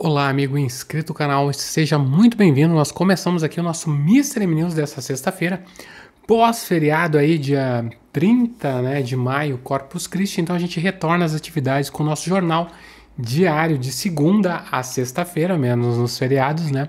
Olá, amigo inscrito no canal, seja muito bem-vindo. Nós começamos aqui o nosso Mr. M News dessa sexta-feira, pós-feriado aí, dia 30 né, de maio, Corpus Christi. Então a gente retorna às atividades com o nosso jornal diário de segunda a sexta-feira, menos nos feriados, né?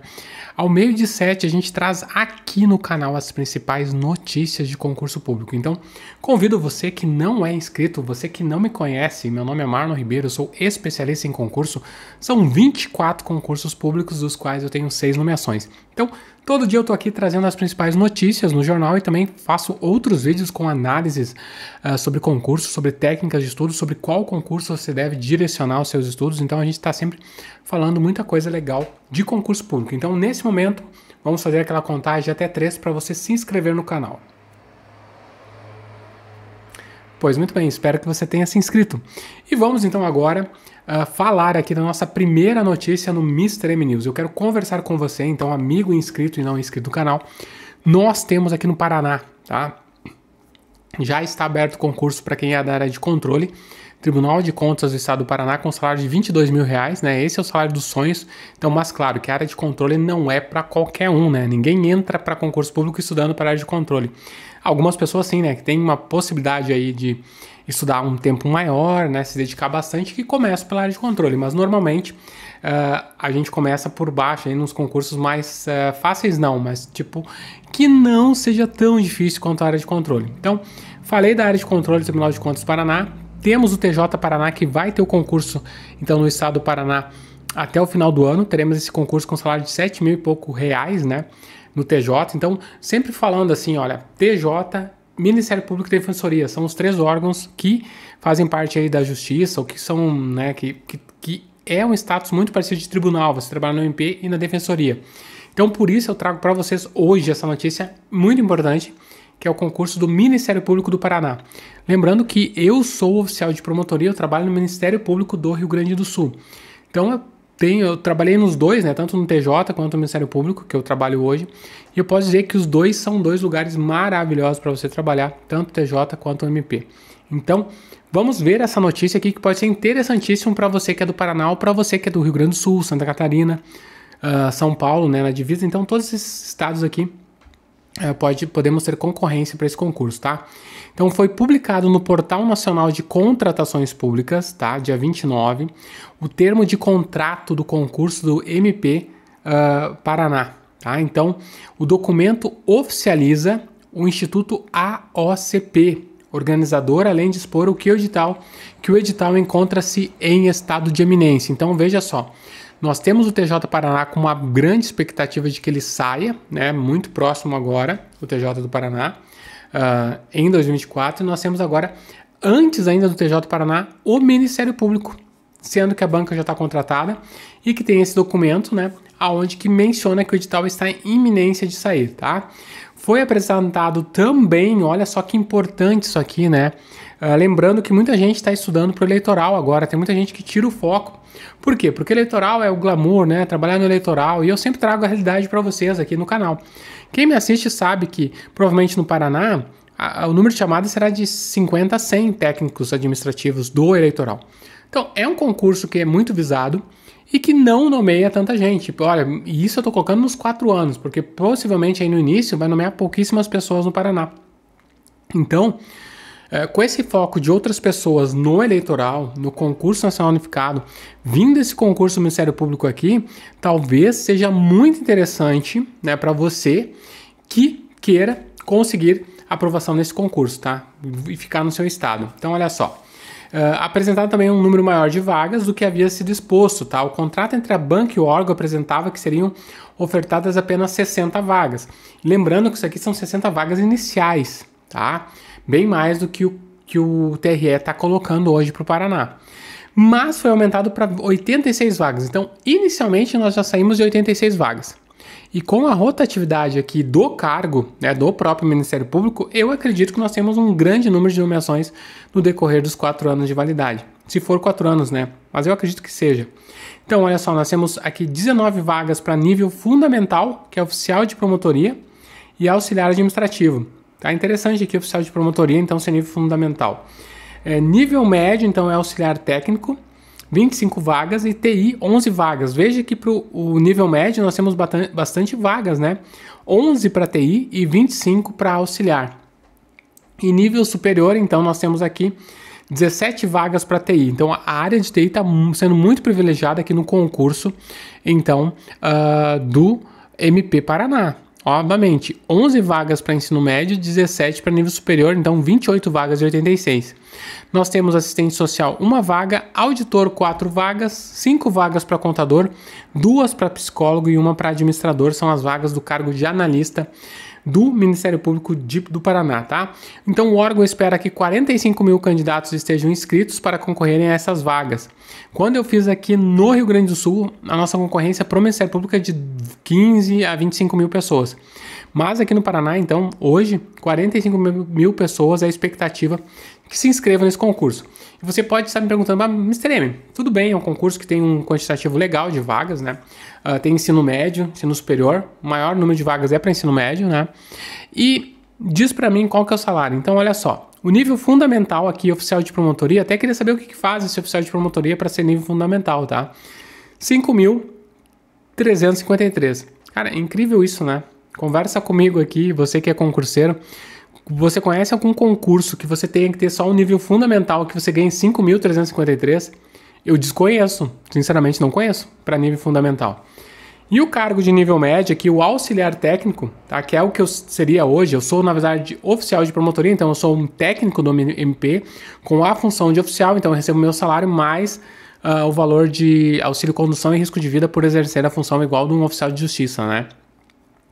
Ao meio de sete a gente traz aqui no canal as principais notícias de concurso público. Então, convido você que não é inscrito, você que não me conhece, meu nome é Marlon Ribeiro, sou especialista em concurso. São 24 concursos públicos dos quais eu tenho seis nomeações. Então, todo dia eu estou aqui trazendo as principais notícias no jornal e também faço outros vídeos com análises uh, sobre concursos, sobre técnicas de estudo, sobre qual concurso você deve direcionar os seus estudos. Então, a gente está sempre falando muita coisa legal de concurso público. Então, nesse momento, vamos fazer aquela contagem até três para você se inscrever no canal. Pois muito bem, espero que você tenha se inscrito. E vamos então agora uh, falar aqui da nossa primeira notícia no Mr. M News. Eu quero conversar com você, então, amigo inscrito e não inscrito do canal. Nós temos aqui no Paraná, tá? Já está aberto o concurso para quem é da área de controle. Tribunal de Contas do Estado do Paraná com salário de 22 mil reais, né? Esse é o salário dos sonhos. Então, mas claro que a área de controle não é para qualquer um, né? Ninguém entra para concurso público estudando para a área de controle. Algumas pessoas sim, né, que tem uma possibilidade aí de estudar um tempo maior, né, se dedicar bastante, que começa pela área de controle. Mas normalmente uh, a gente começa por baixo, aí nos concursos mais uh, fáceis não, mas tipo que não seja tão difícil quanto a área de controle. Então, falei da área de controle do Tribunal de Contas do Paraná. Temos o TJ Paraná que vai ter o concurso então no estado do Paraná até o final do ano. Teremos esse concurso com salário de 7 mil e pouco reais, né? no TJ. Então, sempre falando assim, olha, TJ, Ministério Público e Defensoria são os três órgãos que fazem parte aí da justiça, ou que são, né, que, que, que é um status muito parecido de tribunal, você trabalha no MP e na defensoria. Então, por isso eu trago para vocês hoje essa notícia muito importante, que é o concurso do Ministério Público do Paraná. Lembrando que eu sou oficial de promotoria, eu trabalho no Ministério Público do Rio Grande do Sul. Então, eu tenho, eu trabalhei nos dois, né, tanto no TJ quanto no Ministério Público, que eu trabalho hoje, e eu posso dizer que os dois são dois lugares maravilhosos para você trabalhar, tanto TJ quanto MP. Então, vamos ver essa notícia aqui que pode ser interessantíssimo para você que é do Paraná ou para você que é do Rio Grande do Sul, Santa Catarina, uh, São Paulo, né, na divisa. Então, todos esses estados aqui é, pode, podemos ter concorrência para esse concurso, tá? Então foi publicado no Portal Nacional de Contratações Públicas, tá? Dia 29, o termo de contrato do concurso do MP uh, ah, Paraná, tá? Então o documento oficializa o Instituto AOCP, organizador, além de expor o que o edital, que o edital encontra-se em estado de eminência. Então veja só, nós temos o TJ Paraná com uma grande expectativa de que ele saia, né, muito próximo agora, o TJ do Paraná, uh, em 2024. E nós temos agora, antes ainda do TJ Paraná, o Ministério Público, sendo que a banca já está contratada e que tem esse documento, né, aonde que menciona que o edital está em iminência de sair, tá? Foi apresentado também, olha só que importante isso aqui, né? Ah, lembrando que muita gente está estudando para o eleitoral agora, tem muita gente que tira o foco. Por quê? Porque eleitoral é o glamour, né? Trabalhar no eleitoral. E eu sempre trago a realidade para vocês aqui no canal. Quem me assiste sabe que, provavelmente no Paraná, a, a, o número de chamadas será de 50 a 100 técnicos administrativos do eleitoral. Então, é um concurso que é muito visado e que não nomeia tanta gente. Tipo, olha, e isso eu estou colocando nos quatro anos, porque possivelmente aí no início vai nomear pouquíssimas pessoas no Paraná. Então, é, com esse foco de outras pessoas no eleitoral, no concurso nacional unificado, vindo esse concurso do Ministério Público aqui, talvez seja muito interessante né, para você que queira conseguir aprovação nesse concurso, tá? E ficar no seu estado. Então, olha só. Uh, é, apresentado também um número maior de vagas do que havia sido exposto. Tá? O contrato entre a banca e o órgão apresentava que seriam ofertadas apenas 60 vagas. Lembrando que isso aqui são 60 vagas iniciais. Tá? bem mais do que o, que o TRE está colocando hoje para o Paraná. Mas foi aumentado para 86 vagas. Então, inicialmente, nós já saímos de 86 vagas. E com a rotatividade aqui do cargo, né, do próprio Ministério Público, eu acredito que nós temos um grande número de nomeações no decorrer dos quatro anos de validade. Se for quatro anos, né? Mas eu acredito que seja. Então, olha só, nós temos aqui 19 vagas para nível fundamental, que é oficial de promotoria, e auxiliar administrativo. Tá interessante aqui, oficial de promotoria, então, sem nível fundamental. É, nível médio, então, é auxiliar técnico, 25 vagas e TI, 11 vagas. Veja que para o nível médio nós temos bastante vagas, né? 11 para TI e 25 para auxiliar. E nível superior, então, nós temos aqui 17 vagas para TI. Então, a área de TI está sendo muito privilegiada aqui no concurso, então, uh, do MP Paraná, Obviamente, 11 vagas para ensino médio, 17 para nível superior, então 28 vagas de 86. Nós temos assistente social, uma vaga, auditor, quatro vagas, cinco vagas para contador, duas para psicólogo e uma para administrador, são as vagas do cargo de analista do Ministério Público de, do Paraná, tá? Então o órgão espera que 45 mil candidatos estejam inscritos para concorrerem a essas vagas. Quando eu fiz aqui no Rio Grande do Sul, a nossa concorrência para o Ministério Público é de 15 a 25 mil pessoas. Mas aqui no Paraná, então, hoje, 45 mil pessoas é a expectativa que se inscrevam nesse concurso. E você pode estar me perguntando, mas Mr. M, tudo bem, é um concurso que tem um quantitativo legal de vagas, né? Uh, tem ensino médio, ensino superior, o maior número de vagas é para ensino médio, né? E diz para mim qual que é o salário. Então, olha só, o nível fundamental aqui, oficial de promotoria, até queria saber o que, que faz esse oficial de promotoria para ser nível fundamental, tá? 5.353. Cara, é incrível isso, né? Conversa comigo aqui, você que é concurseiro. Você conhece algum concurso que você tenha que ter só o um nível fundamental que você ganhe 5.353? Eu desconheço, sinceramente não conheço, para nível fundamental. E o cargo de nível médio aqui, o auxiliar técnico, tá? que é o que eu seria hoje, eu sou, na verdade, oficial de promotoria, então eu sou um técnico do MP com a função de oficial, então eu recebo meu salário mais uh, o valor de auxílio condução e risco de vida por exercer a função igual de um oficial de justiça, né?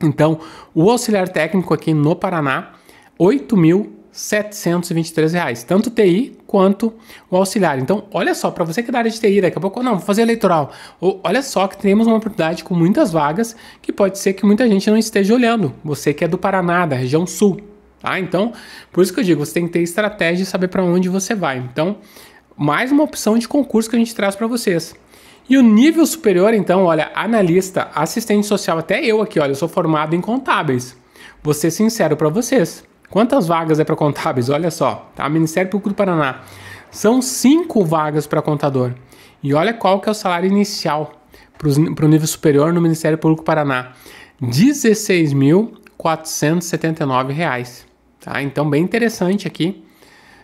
Então, o auxiliar técnico aqui no Paraná, 8.723 reais, tanto TI quanto o auxiliar. Então, olha só, para você que é da área de TI, daqui a pouco, não, vou fazer eleitoral. Ou, olha só que temos uma oportunidade com muitas vagas que pode ser que muita gente não esteja olhando. Você que é do Paraná, da região sul. Tá? Então, por isso que eu digo, você tem que ter estratégia e saber para onde você vai. Então, mais uma opção de concurso que a gente traz para vocês. E o nível superior, então, olha, analista, assistente social, até eu aqui, olha, eu sou formado em contábeis. Vou ser sincero para vocês. Quantas vagas é para contábeis? Olha só, tá? Ministério Público do Paraná. São cinco vagas para contador. E olha qual que é o salário inicial para o nível superior no Ministério Público do Paraná. R$ 16.479. Tá? Então, bem interessante aqui.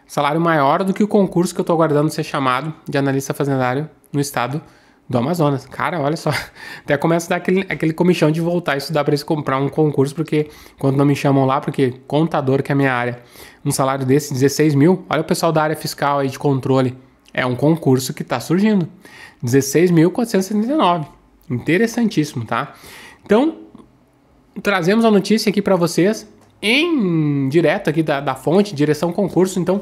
Salário maior do que o concurso que eu estou aguardando ser chamado de analista fazendário no estado do Amazonas. Cara, olha só. Até começa a dar aquele, aquele comichão de voltar e estudar para eles comprar um concurso, porque quando não me chamam lá, porque contador, que é a minha área, um salário desse, 16 mil, olha o pessoal da área fiscal aí de controle. É um concurso que está surgindo. 16.479. Interessantíssimo, tá? Então, trazemos a notícia aqui para vocês em direto aqui da, da fonte, direção concurso. Então,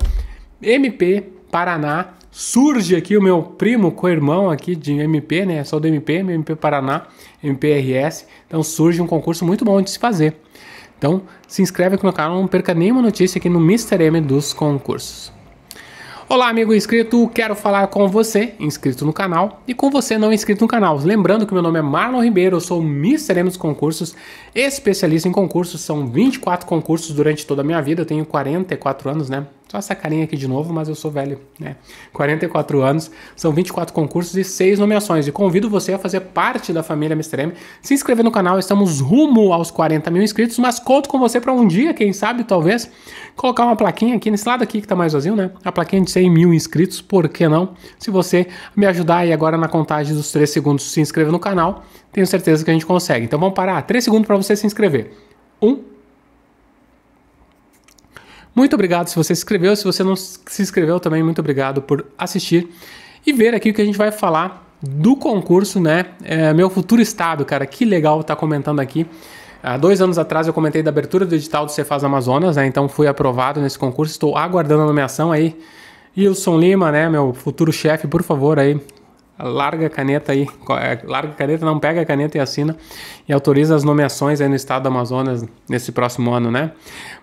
MP Paraná surge aqui o meu primo, co-irmão aqui de MP, né? Sou do M.P. MP Paraná, MPRS. Então surge um concurso muito bom de se fazer. Então se inscreve aqui no canal, não perca nenhuma notícia aqui no Mr. M dos concursos. Olá, amigo inscrito, quero falar com você, inscrito no canal, e com você não inscrito no canal. Lembrando que meu nome é Marlon Ribeiro, eu sou o Mr. M dos concursos, especialista em concursos, são 24 concursos durante toda a minha vida, eu tenho 44 anos, né? Só essa carinha aqui de novo, mas eu sou velho, né? 44 anos, são 24 concursos e 6 nomeações. E convido você a fazer parte da família Mr. M, se inscrever no canal. Estamos rumo aos 40 mil inscritos, mas conto com você para um dia, quem sabe, talvez, colocar uma plaquinha aqui nesse lado aqui que está mais vazio, né? A plaquinha de 100 mil inscritos, por que não? Se você me ajudar aí agora na contagem dos 3 segundos, se inscreva no canal. Tenho certeza que a gente consegue. Então vamos parar. 3 segundos para você se inscrever. 1, um, muito obrigado se você se inscreveu. Se você não se inscreveu também, muito obrigado por assistir e ver aqui o que a gente vai falar do concurso, né? É, meu futuro estado, cara. Que legal tá comentando aqui. Há dois anos atrás eu comentei da abertura do edital do Cefaz Amazonas, né? Então fui aprovado nesse concurso. Estou aguardando a nomeação aí. Wilson Lima, né? Meu futuro chefe, por favor aí larga a caneta aí, é, larga a caneta, não pega a caneta e assina e autoriza as nomeações aí no estado do Amazonas nesse próximo ano, né?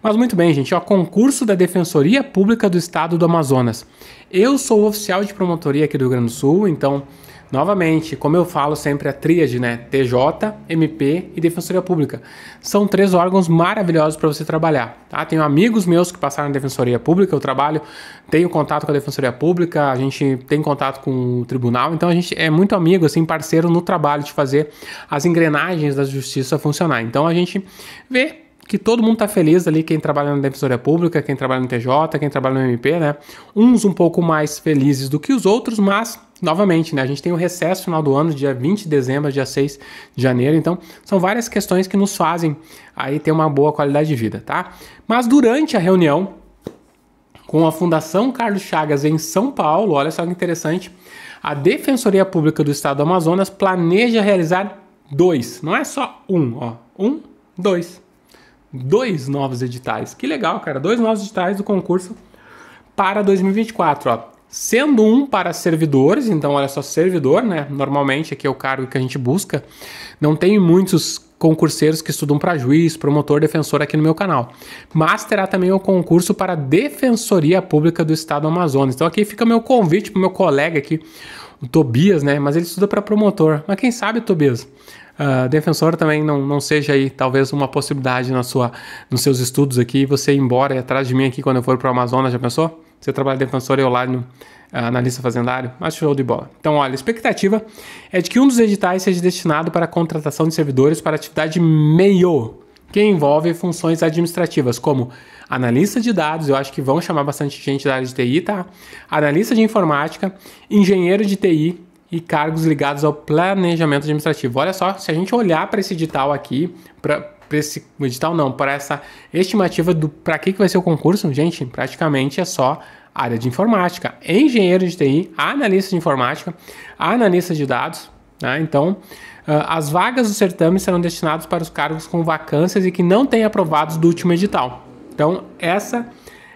Mas muito bem, gente, ó, concurso da Defensoria Pública do Estado do Amazonas. Eu sou oficial de promotoria aqui do Rio Grande do Sul, então Novamente, como eu falo sempre, a tríade, né? TJ, MP e Defensoria Pública. São três órgãos maravilhosos para você trabalhar. Tá? Tenho amigos meus que passaram na Defensoria Pública, eu trabalho, tenho contato com a Defensoria Pública, a gente tem contato com o tribunal, então a gente é muito amigo, assim, parceiro no trabalho de fazer as engrenagens da justiça funcionar. Então a gente vê que todo mundo está feliz ali, quem trabalha na Defensoria Pública, quem trabalha no TJ, quem trabalha no MP, né? Uns um pouco mais felizes do que os outros, mas novamente, né? A gente tem o recesso final do ano, dia 20 de dezembro, dia 6 de janeiro. Então, são várias questões que nos fazem aí ter uma boa qualidade de vida, tá? Mas durante a reunião com a Fundação Carlos Chagas em São Paulo, olha só que interessante, a Defensoria Pública do Estado do Amazonas planeja realizar dois, não é só um, ó, um, dois. Dois novos editais. Que legal, cara. Dois novos editais do concurso para 2024, ó sendo um para servidores, então olha só, servidor, né? Normalmente aqui é o cargo que a gente busca. Não tem muitos concurseiros que estudam para juiz, promotor, defensor aqui no meu canal. Mas terá também o concurso para Defensoria Pública do Estado do Amazonas. Então aqui fica meu convite para meu colega aqui, o Tobias, né? Mas ele estuda para promotor. Mas quem sabe, Tobias, uh, defensor também não, não seja aí talvez uma possibilidade na sua, nos seus estudos aqui, você ir embora e atrás de mim aqui quando eu for para o Amazonas, já pensou? Você trabalha defensor e eu lá no, analista ah, fazendário? Acho show de bola. Então, olha, a expectativa é de que um dos editais seja destinado para a contratação de servidores para atividade meio, que envolve funções administrativas, como analista de dados, eu acho que vão chamar bastante gente da área de TI, tá? Analista de informática, engenheiro de TI, e cargos ligados ao planejamento administrativo. Olha só, se a gente olhar para esse edital aqui, para esse edital não, para essa estimativa do para que, que vai ser o concurso, gente, praticamente é só área de informática, engenheiro de TI, analista de informática, analista de dados, né? Então, ah, as vagas do certame serão destinadas para os cargos com vacâncias e que não têm aprovados do último edital. Então, essa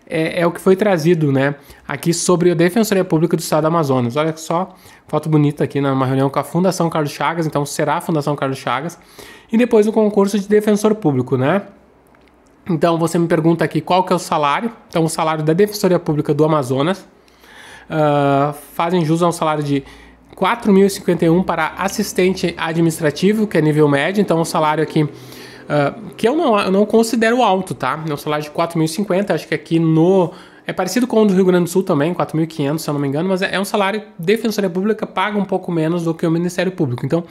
é, é o que foi trazido, né? aqui sobre a Defensoria Pública do Estado do Amazonas. Olha só, foto bonita aqui numa reunião com a Fundação Carlos Chagas, então será a Fundação Carlos Chagas, e depois o concurso de defensor público, né? Então você me pergunta aqui qual que é o salário. Então o salário da Defensoria Pública do Amazonas uh, fazem jus a um salário de 4.051 para assistente administrativo, que é nível médio. Então o salário aqui uh, que eu não, eu não considero alto, tá? É um salário de 4.050. Acho que aqui no é parecido com o do Rio Grande do Sul também, 4.500, se eu não me engano, mas é, é um salário Defensoria Pública paga um pouco menos do que o Ministério Público. Então,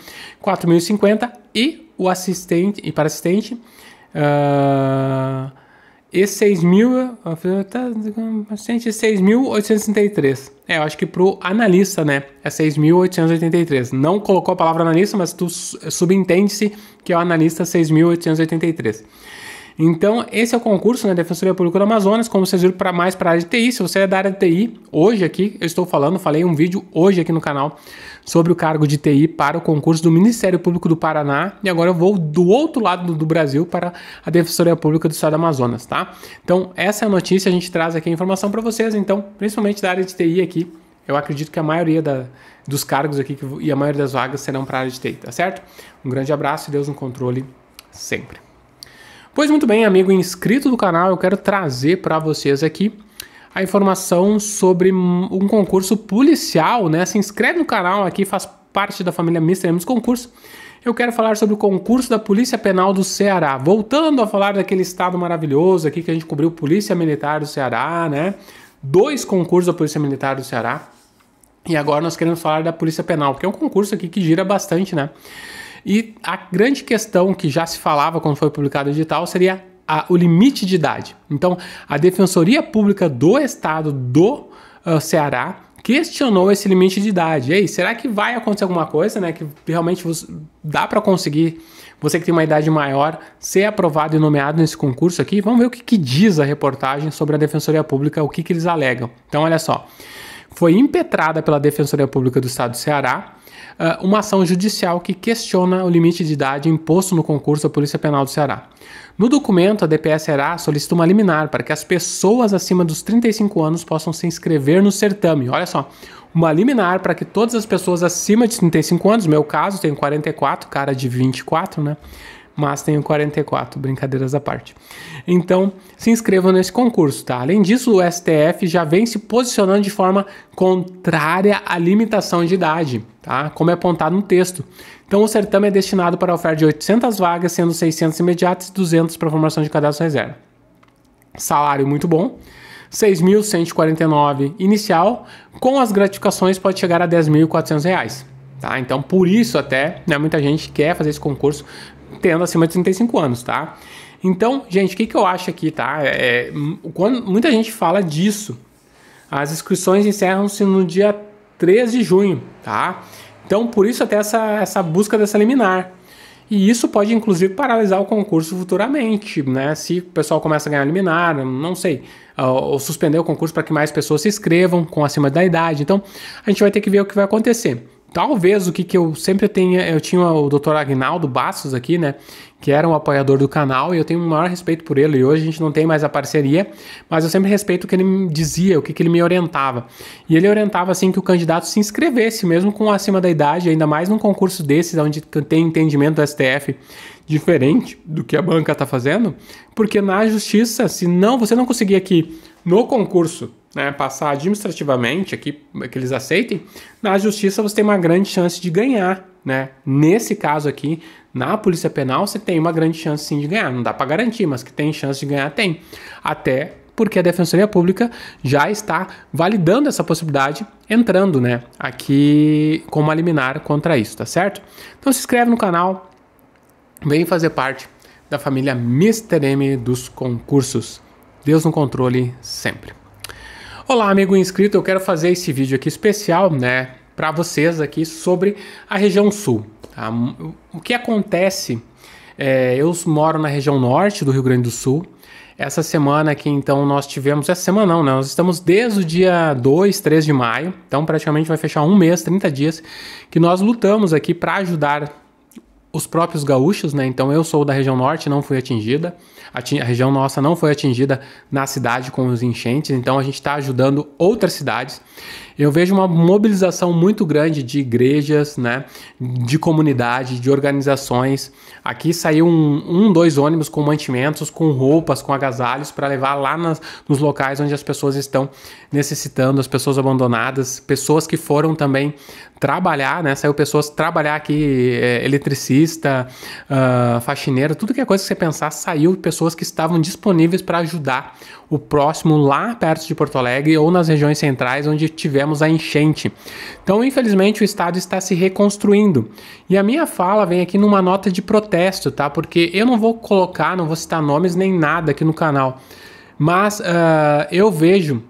4.050 e o assistente e para assistente uh, e 6.863. Ah, tá, é, eu acho que para o analista, né? É 6.883. Não colocou a palavra analista, mas tu subentende-se que é o analista 6.883. Então, esse é o concurso né, da né, Defensoria Pública do Amazonas, como vocês viram, para mais para a área de TI. Se você é da área de TI, hoje aqui, eu estou falando, falei um vídeo hoje aqui no canal sobre o cargo de TI para o concurso do Ministério Público do Paraná. E agora eu vou do outro lado do Brasil para a Defensoria Pública do Estado do Amazonas, tá? Então, essa é a notícia, a gente traz aqui a informação para vocês, então, principalmente da área de TI aqui. Eu acredito que a maioria da, dos cargos aqui que, e a maioria das vagas serão para a área de TI, tá certo? Um grande abraço e Deus no controle sempre. Pois muito bem, amigo inscrito do canal, eu quero trazer para vocês aqui a informação sobre um concurso policial, né? Se inscreve no canal aqui, faz parte da família Mr. M Concurso. Eu quero falar sobre o concurso da Polícia Penal do Ceará. Voltando a falar daquele estado maravilhoso aqui que a gente cobriu Polícia Militar do Ceará, né? Dois concursos da Polícia Militar do Ceará. E agora nós queremos falar da Polícia Penal, que é um concurso aqui que gira bastante, né? E a grande questão que já se falava quando foi publicado o edital seria a, o limite de idade. Então, a Defensoria Pública do Estado do uh, Ceará questionou esse limite de idade. E aí, será que vai acontecer alguma coisa, né? Que realmente você, dá para conseguir você que tem uma idade maior ser aprovado e nomeado nesse concurso aqui? Vamos ver o que, que diz a reportagem sobre a Defensoria Pública, o que, que eles alegam. Então, olha só. Foi impetrada pela Defensoria Pública do Estado do Ceará ah, uma ação judicial que questiona o limite de idade imposto no concurso da Polícia Penal do Ceará. No documento, a DPS Ceará solicita uma liminar para que as pessoas acima dos 35 anos possam se inscrever no certame. Olha só, uma liminar para que todas as pessoas acima de 35 anos, no meu caso, tenho 44, cara de 24, né? mas tenho 44, brincadeiras à parte. Então, se inscrevam nesse concurso, tá? Além disso, o STF já vem se posicionando de forma contrária à limitação de idade, tá? Como é apontado no texto. Então, o certame é destinado para a oferta de 800 vagas, sendo 600 imediatas e 200 para formação de cadastro reserva. Salário muito bom. 6.149 inicial, com as gratificações pode chegar a 10.400 reais. Tá? Então, por isso até, né, muita gente quer fazer esse concurso tendo acima de 35 anos, tá? Então, gente, o que, que eu acho aqui, tá? É, é quando muita gente fala disso, as inscrições encerram-se no dia 3 de junho, tá? Então, por isso até essa, essa busca dessa liminar. E isso pode, inclusive, paralisar o concurso futuramente, né? Se o pessoal começa a ganhar liminar, não sei, ah, ou suspender o concurso para que mais pessoas se inscrevam com acima da idade. Então, a gente vai ter que ver o que vai acontecer. Talvez o que, que eu sempre tenha. Eu tinha o Dr. Agnaldo Bastos aqui, né? Que era um apoiador do canal e eu tenho o maior respeito por ele. E hoje a gente não tem mais a parceria, mas eu sempre respeito o que ele me dizia, o que, que ele me orientava. E ele orientava assim que o candidato se inscrevesse, mesmo com acima da idade, ainda mais num concurso desses, onde tem entendimento do STF diferente do que a banca está fazendo, porque na justiça, se não você não conseguir aqui no concurso né, passar administrativamente aqui, que eles aceitem, na justiça você tem uma grande chance de ganhar. Né? Nesse caso aqui, na Polícia Penal, você tem uma grande chance sim de ganhar. Não dá para garantir, mas que tem chance de ganhar, tem. Até porque a Defensoria Pública já está validando essa possibilidade, entrando né, aqui como a liminar contra isso, tá certo? Então se inscreve no canal, vem fazer parte da família Mr. M dos concursos. Deus no controle sempre. Olá, amigo inscrito, eu quero fazer esse vídeo aqui especial, né, para vocês aqui sobre a região sul. Tá? O que acontece? É, eu moro na região norte do Rio Grande do Sul. Essa semana aqui, então, nós tivemos. Essa semana não, né? Nós estamos desde o dia 2, 3 de maio. Então, praticamente vai fechar um mês, 30 dias, que nós lutamos aqui para ajudar os próprios gaúchos, né? Então eu sou da região norte, não fui atingida. A, a região nossa não foi atingida na cidade com os enchentes, então a gente está ajudando outras cidades. Eu vejo uma mobilização muito grande de igrejas, né, de comunidade, de organizações. Aqui saiu um, um dois ônibus com mantimentos, com roupas, com agasalhos para levar lá nas, nos locais onde as pessoas estão necessitando, as pessoas abandonadas, pessoas que foram também trabalhar, né? Saiu pessoas trabalhar aqui, é, eletricista, uh, tudo que é coisa que você pensar, saiu pessoas que estavam disponíveis para ajudar o próximo lá perto de Porto Alegre ou nas regiões centrais onde tivemos tivemos a enchente. Então, infelizmente, o estado está se reconstruindo. E a minha fala vem aqui numa nota de protesto, tá? Porque eu não vou colocar, não vou citar nomes nem nada aqui no canal. Mas uh, eu vejo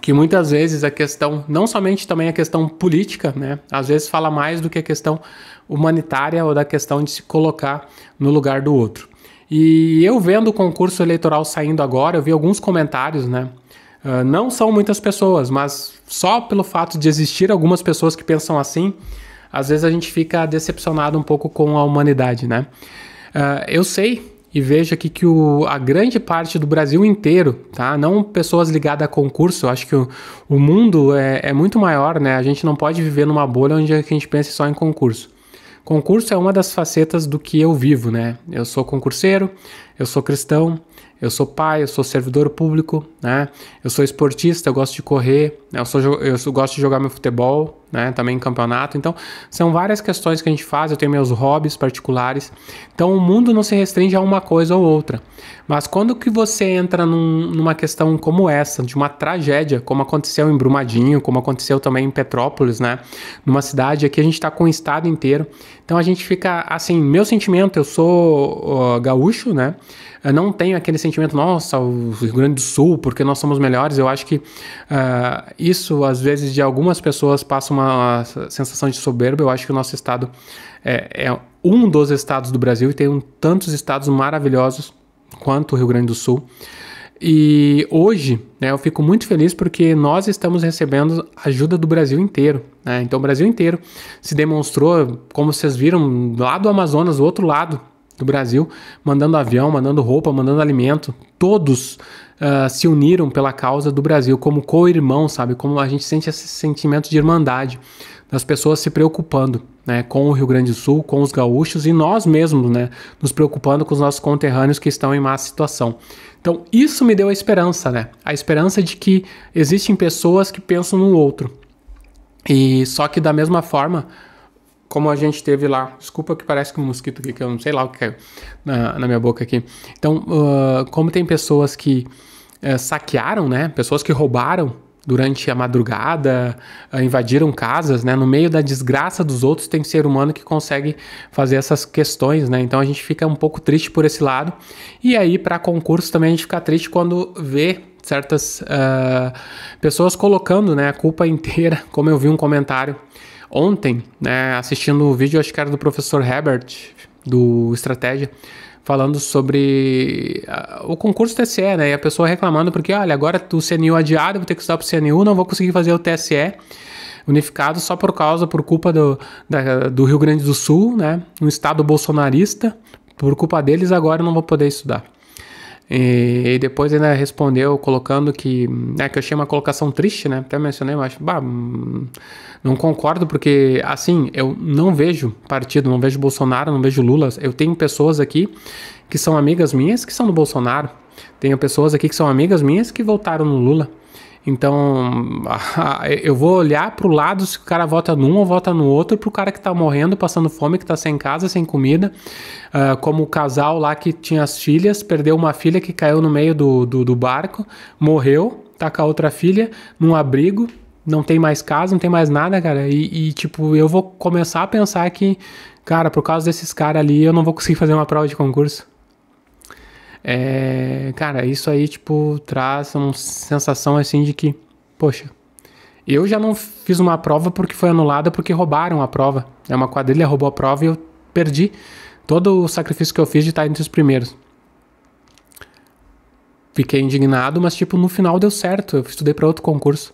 que muitas vezes a questão, não somente também a questão política, né? Às vezes fala mais do que a questão humanitária ou da questão de se colocar no lugar do outro. E eu vendo o concurso eleitoral saindo agora, eu vi alguns comentários, né? Uh, não são muitas pessoas, mas só pelo fato de existir algumas pessoas que pensam assim, às vezes a gente fica decepcionado um pouco com a humanidade, né? Uh, eu sei e vejo aqui que o, a grande parte do Brasil inteiro, tá? Não pessoas ligadas a concurso, acho que o, o mundo é, é, muito maior, né? A gente não pode viver numa bolha onde a gente pense só em concurso. Concurso é uma das facetas do que eu vivo, né? Eu sou concurseiro, eu sou cristão, eu sou pai, eu sou servidor público, né? Eu sou esportista, eu gosto de correr, né? eu, sou, eu gosto de jogar meu futebol, né? Também em campeonato. Então, são várias questões que a gente faz, eu tenho meus hobbies particulares. Então, o mundo não se restringe a uma coisa ou outra. Mas quando que você entra num, numa questão como essa, de uma tragédia, como aconteceu em Brumadinho, como aconteceu também em Petrópolis, né? Numa cidade aqui a gente está com o estado inteiro então a gente fica assim, meu sentimento, eu sou uh, gaúcho, né? Eu não tenho aquele sentimento, nossa, o Rio Grande do Sul, porque nós somos melhores. Eu acho que uh, isso, às vezes, de algumas pessoas passa uma, sensação de soberba. Eu acho que o nosso estado é, é um dos estados do Brasil e tem um, tantos estados maravilhosos quanto o Rio Grande do Sul. E hoje, né, eu fico muito feliz porque nós estamos recebendo ajuda do Brasil inteiro. Né? Então, o Brasil inteiro se demonstrou, como vocês viram, lá do Amazonas, do outro lado do Brasil, mandando avião, mandando roupa, mandando alimento. Todos uh, se uniram pela causa do Brasil, como co-irmão, sabe? Como a gente sente esse sentimento de irmandade, das pessoas se preocupando né, com o Rio Grande do Sul, com os gaúchos e nós mesmos, né, nos preocupando com os nossos conterrâneos que estão em má situação. Então, isso me deu a esperança, né? A esperança de que existem pessoas que pensam no outro. E só que da mesma forma, como a gente teve lá. Desculpa que parece que um mosquito aqui, que eu não sei lá o que caiu na, na minha boca aqui. Então, uh, como tem pessoas que uh, saquearam, né? Pessoas que roubaram durante a madrugada, ah, invadiram casas, né? No meio da desgraça dos outros tem ser humano que consegue fazer essas questões, né? Então a gente fica um pouco triste por esse lado. E aí para concurso também a gente fica triste quando vê certas uh, pessoas colocando, né, a culpa inteira, como eu vi um comentário ontem, né, assistindo o vídeo acho que era do professor Herbert do Estratégia falando sobre ah, o concurso TSE, né? E a pessoa reclamando porque, olha, agora o CNU adiado, vou ter que estudar para o CNU, não vou conseguir fazer o TSE unificado só por causa, por culpa do, da, do Rio Grande do Sul, né? Um estado bolsonarista, por culpa deles agora eu não vou poder estudar. E, e, depois ainda respondeu colocando que. É que eu achei uma colocação triste, né? Até mencionei, mas bah, hum, não concordo, porque assim, eu não vejo partido, não vejo Bolsonaro, não vejo Lula. Eu tenho pessoas aqui que são amigas minhas que são do Bolsonaro. Tenho pessoas aqui que são amigas minhas que votaram no Lula. Então, eu vou olhar para o lado se o cara vota num ou vota no outro, para o cara que está morrendo, passando fome, que está sem casa, sem comida, uh, como o casal lá que tinha as filhas, perdeu uma filha que caiu no meio do, do, do barco, morreu, tá com a outra filha num abrigo, não tem mais casa, não tem mais nada, cara. E, e, tipo, eu vou começar a pensar que, cara, por causa desses caras ali, eu não vou conseguir fazer uma prova de concurso. É, cara, isso aí, tipo, traz uma sensação assim de que, poxa, eu já não fiz uma prova porque foi anulada porque roubaram a prova. É uma quadrilha roubou a prova e eu perdi todo o sacrifício que eu fiz de estar entre os primeiros. Fiquei indignado, mas tipo, no final deu certo. Eu estudei para outro concurso.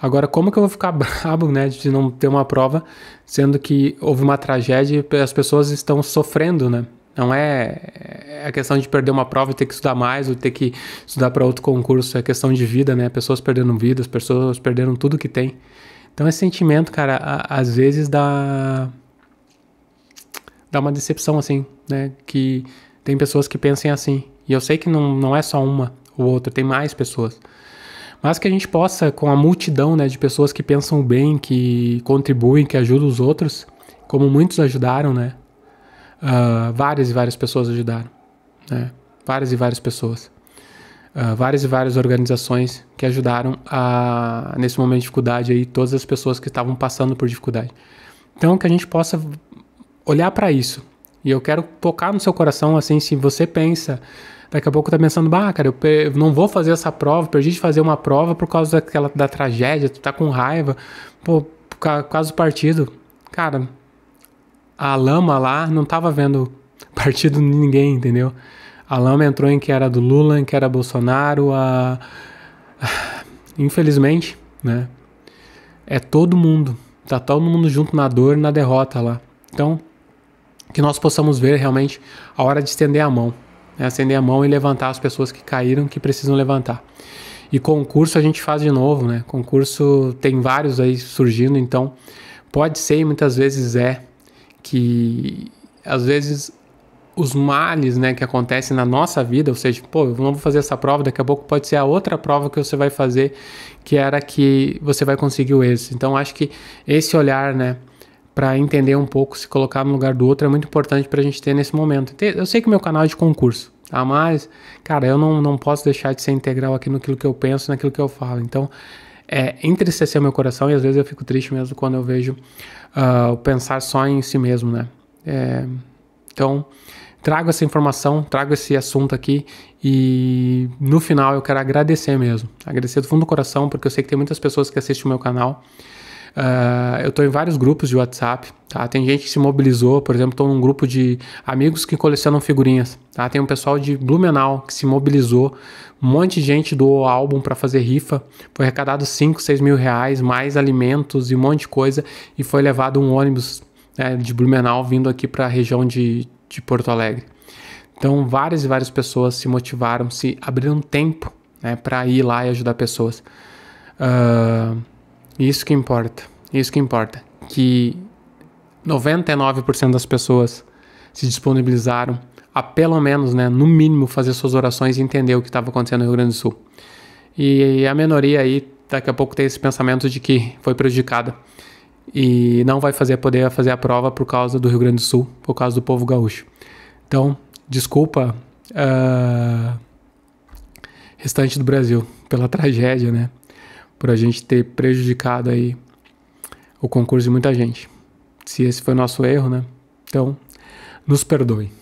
Agora, como que eu vou ficar brabo, né, de não ter uma prova, sendo que houve uma tragédia e as pessoas estão sofrendo, né? Não é, é a questão de perder uma prova e ter que estudar mais ou ter que estudar para outro concurso. É questão de vida, né? Pessoas perdendo vidas, pessoas perdendo tudo que tem. Então esse sentimento, cara, a, às vezes dá dá uma decepção assim, né? Que tem pessoas que pensem assim. E eu sei que não, não é só uma ou outra, tem mais pessoas. Mas que a gente possa, com a multidão né, de pessoas que pensam bem, que contribuem, que ajudam os outros, como muitos ajudaram, né? Uh, várias e várias pessoas ajudaram. Né? Várias e várias pessoas. Uh, várias e várias organizações que ajudaram a, nesse momento de dificuldade aí, todas as pessoas que estavam passando por dificuldade. Então, que a gente possa olhar para isso. E eu quero tocar no seu coração, assim, se você pensa, daqui a pouco tá pensando, bah, cara, eu não vou fazer essa prova, perdi de fazer uma prova por causa daquela, da tragédia, tu tá com raiva, pô, por causa do partido. Cara, a lama lá não estava vendo partido de ninguém, entendeu? A lama entrou em que era do Lula, em que era Bolsonaro, a... infelizmente, né? É todo mundo, tá todo mundo junto na dor, na derrota lá. Então, que nós possamos ver realmente a hora de estender a mão, né? estender a mão e levantar as pessoas que caíram, que precisam levantar. E concurso a gente faz de novo, né? Concurso tem vários aí surgindo, então pode ser e muitas vezes é que às vezes os males né, que acontecem na nossa vida, ou seja, pô, eu não vou fazer essa prova, daqui a pouco pode ser a outra prova que você vai fazer, que era que você vai conseguir o êxito. Então, acho que esse olhar, né, para entender um pouco, se colocar no lugar do outro, é muito importante para a gente ter nesse momento. Eu sei que meu canal é de concurso, tá? mas, cara, eu não, não posso deixar de ser integral aqui no que eu penso, naquilo que eu falo. Então, é, entristecer meu coração e às vezes eu fico triste mesmo quando eu vejo uh, pensar só em si mesmo, né? É, então, trago essa informação, trago esse assunto aqui e no final eu quero agradecer mesmo. Agradecer do fundo do coração, porque eu sei que tem muitas pessoas que assistem o meu canal. Uh, eu estou em vários grupos de WhatsApp, tá? Tem gente que se mobilizou, por exemplo, estou num grupo de amigos que colecionam figurinhas, tá? Tem um pessoal de Blumenau que se mobilizou um monte de gente doou álbum para fazer rifa. Foi arrecadado 5, 6 mil reais, mais alimentos e um monte de coisa. E foi levado um ônibus né, de Blumenau vindo aqui para a região de, de Porto Alegre. Então, várias e várias pessoas se motivaram, se abriram tempo né, para ir lá e ajudar pessoas. Uh, isso que importa. Isso que importa. Que 99% das pessoas se disponibilizaram a pelo menos, né, no mínimo, fazer suas orações e entender o que estava acontecendo no Rio Grande do Sul. E a minoria aí, daqui a pouco, tem esse pensamento de que foi prejudicada e não vai fazer poder fazer a prova por causa do Rio Grande do Sul, por causa do povo gaúcho. Então, desculpa, uh, restante do Brasil, pela tragédia, né? Por a gente ter prejudicado aí o concurso de muita gente. Se esse foi o nosso erro, né? Então, nos perdoe.